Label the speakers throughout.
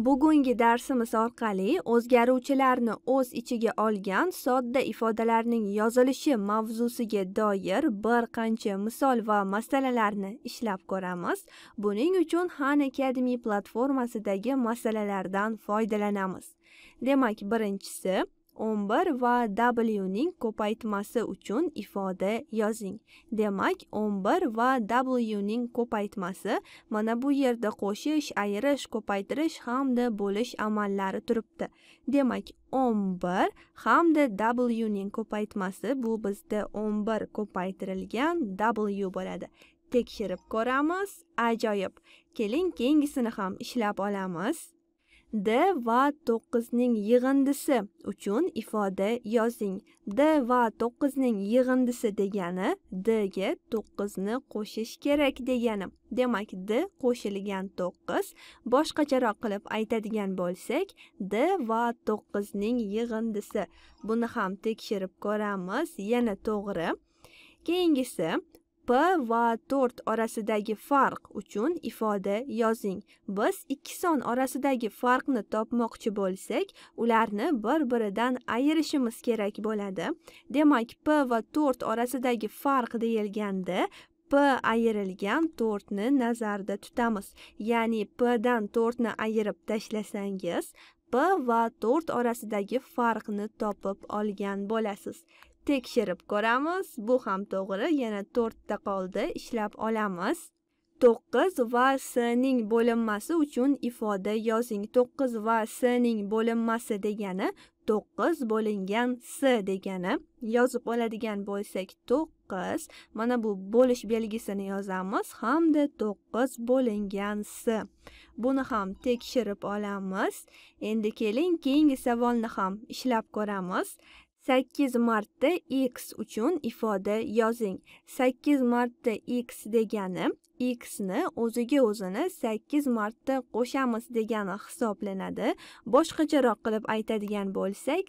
Speaker 1: Bugungi darsimiz orqali o'zgaruvchilarni o'z ichiga olgan sodda ifodalarning yozilishi mavzusiga doir bir qancha misol va masalalarni ishlab ko'ramiz. Buning uchun Han Academy platformasidagi masalalardan foydalanamiz. Demak, birinchisi 11 va w ning ko'paytmasi uchun ifoda yozing. Demak, 11 va w ning ko'paytmasi mana bu yerda qo'shish, ayirish, ko'paytirish hamda bo'lish amallari turibdi. Demak, 11 hamda w ning ko'paytmasi bu bizda 11 ko'paytirilgan w bo'ladi. Tekshirib ko'ramiz. Ajoyib. Keling, keyingisini ham ishlab olamiz. d va 9 ning yig'indisi uchun ifoda yozing. d va 9 ning yig'indisi degani d ga 9 ni qo'shish kerak degani. Demak, d qo'shilgan 9 boshqacharoq qilib aytadigan bo'lsak, d va 9 ning yig'indisi. Buni ham tekshirib ko'ramiz. Yana to'g'ri. Keyingisi p va 4 orasidagi farq uchun ifoda yozing. Biz ikki son orasidagi farqni topmoqchi bo'lsak, ularni bir-biridan ayirishimiz kerak bo'ladi. Demak, p va 4 orasidagi farq deyilganda p ayirilgan 4 ni nazarda tutamiz. Ya'ni p dan 4 ni ayirib tashlasangiz, va to'rt orasidagi farqni topib olgan bo'lasiz tekshirib ko'ramiz bu ham to'g'ri yana to'rtta qoldi ishlab olamiz to'qqiz va ning bo'linmasi uchun ifoda yozing to'qqiz va ning bo'linmasi degani to'qqiz bo'lingan s degani yozib oladigan bo'lsak to'q to'qqiz mana bu bo'lish belgisini yozamiz hamda 9 bo'lingan s buni ham tekshirib olamiz endi keling keyingi savolni ham ishlab ko'ramiz 8 marta x uchun ifoda yozing 8 marta x degani x ni o'ziga o'zini 8 marta qo'shamiz degani hisoblanadi boshqacharoq qilib aytadigan bo'lsak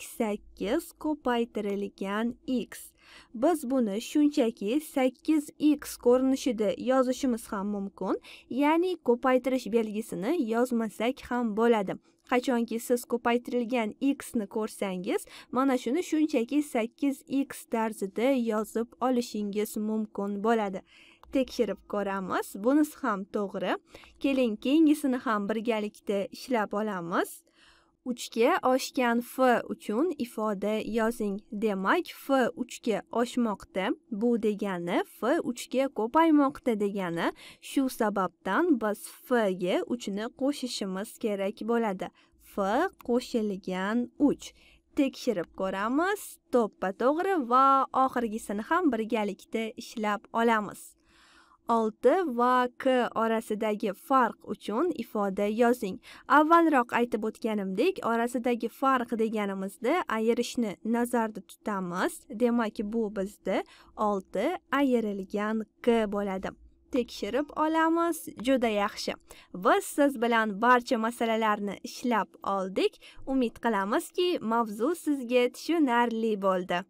Speaker 1: 8 ko'paytirilgan x Biz buni shunchaki 8x ko'rinishida yozishimiz ham mumkin, ya'ni ko'paytirish belgisini yozmasak ham bo'ladi. Qachonki siz ko'paytirilgan x ni ko'rsangiz, mana shuni shunchaki 8x tarzida yozib olishingiz mumkin bo'ladi. tekshirib ko'ramiz. Bunisi ham to'g'ri. Keling, keyingisini ham birgalikda ishlab olamiz. uchga oshgan f uchun ifoda yozing demak f uchga oshmoqda bu degani f uchga ko'paymoqda degani shu sababdan biz f ga uchni qo'shishimiz kerak bo'ladi f qo'shilgan uch tekshirib ko'ramiz to'ppa to'g'ri va oxirgisini ham birgalikda ishlab olamiz 6 va k orasidagi farq uchun ifoda yozing. Avvalroq aytib o'tganimdek, orasidagi farq deganimizda ayirishni nazarda tutamiz. Demak, bu bizda 6 ayirilgan k bo'ladi. tekshirib olamiz. Juda yaxshi. Biz siz bilan barcha masalalarni ishlab oldik. Umid qilamizki, mavzu sizga tushunarli bo'ldi.